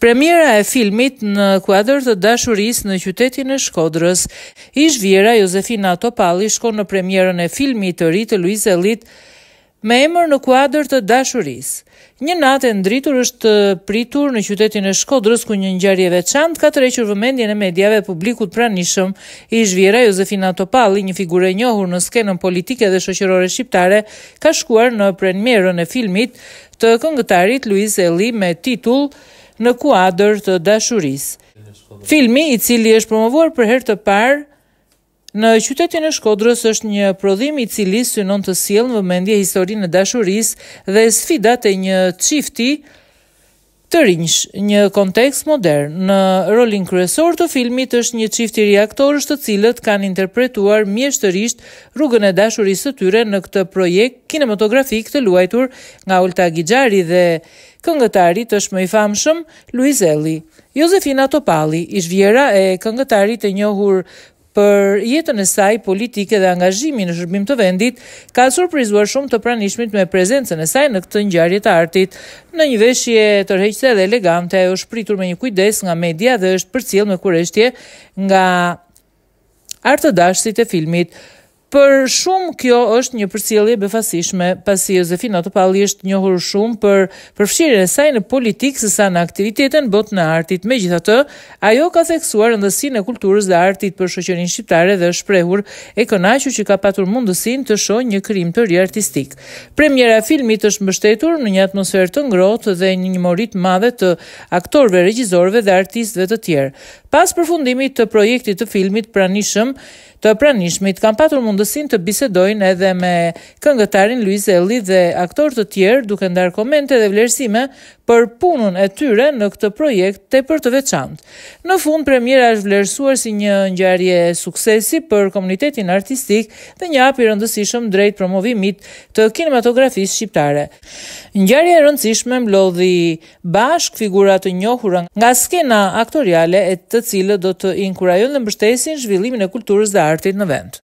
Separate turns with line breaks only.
Premiera e filmit në kuadër të dashuris në qytetin e Shkodrës. Ish vjera, Josefina Topalli shko në premierën e filmit të rritë Luiz Elit, me emër në kuadër të dashurisë. Një natë e ndritur është pritur në qytetin e Shkodrës ku një ngjarje veçantë ka tërhequr vëmendjen e mediave publikut pranishëm. I zhvira Josefina Topalli, një figurë e njohur në skenën politike dhe shoqërore shqiptare, ka shkuar në premierën e filmit të këngëtarit Luis Eli me titull Në kuadër të dashurisë. Filmi i cili është promovuar për herë të parë Në qytetin e Shkodrës është një prodhim i cili synon të sjellë në vëmendje historinë e dashurisë dhe sfidat e një çifti të rinjsh, një kontekst modern. Në rolin kryesor të filmit është një çift i aktorësh të cilët kanë interpretuar mjeshtërisht rrugën e dashurisë së tyre në këtë projekt kinematografik të luajtur nga Ulta Gixhari dhe këngëtari të shumë i famshëm Luizelli. Josefina Topalli, ish vjera e këngëtarit e njohur për jetën e saj politike dhe angazhimin në shërbim të vendit, ka surprizuar shumë të pranishmit me prezencën e saj në këtë ngjarje të artit. Në një veshje tërheqëse dhe elegante, ajo është pritur me një kujdes nga media dhe është përcjell me kurështje nga artë dashësit e filmit. Për shumë kjo është një përcjellje befasishme, pasi Josefina Topalli është njohur shumë për përfshirjen e saj në politikë se sa në aktivitetin botë në artit. Megjithatë, ajo ka theksuar rëndësinë e kulturës dhe artit për shoqërinë shqiptare dhe është prehur e kënaqur që ka patur mundësinë të shohë një krim të ri artistik. Premiera e filmit është mbështetur në një atmosferë të ngrohtë dhe një njohuri të madhe të aktorëve, regjisorëve dhe artistëve të tjerë. Pas përfundimit të projektit të filmit Pranishëm të Pranishmit, kanë patur mundësinë të bisedojnë edhe me këngëtarin Luis Elli dhe aktorët të tjerë duke ndar komente dhe vlerësime për punën e tyre në këtë projekt të për të veçantë. Në fund premiera është vlerësuar si një ngjarje suksesi për komunitetin artistik dhe një hap i rëndësishëm drejt promovimit të kinematografisë shqiptare. Ngjarja e rëndësishme mblodhi bashk figura të njohura nga scena aktoriale e të cilët do të inkurajojnë dhe mbështesin zhvillimin e kulturës dhe artit në vend.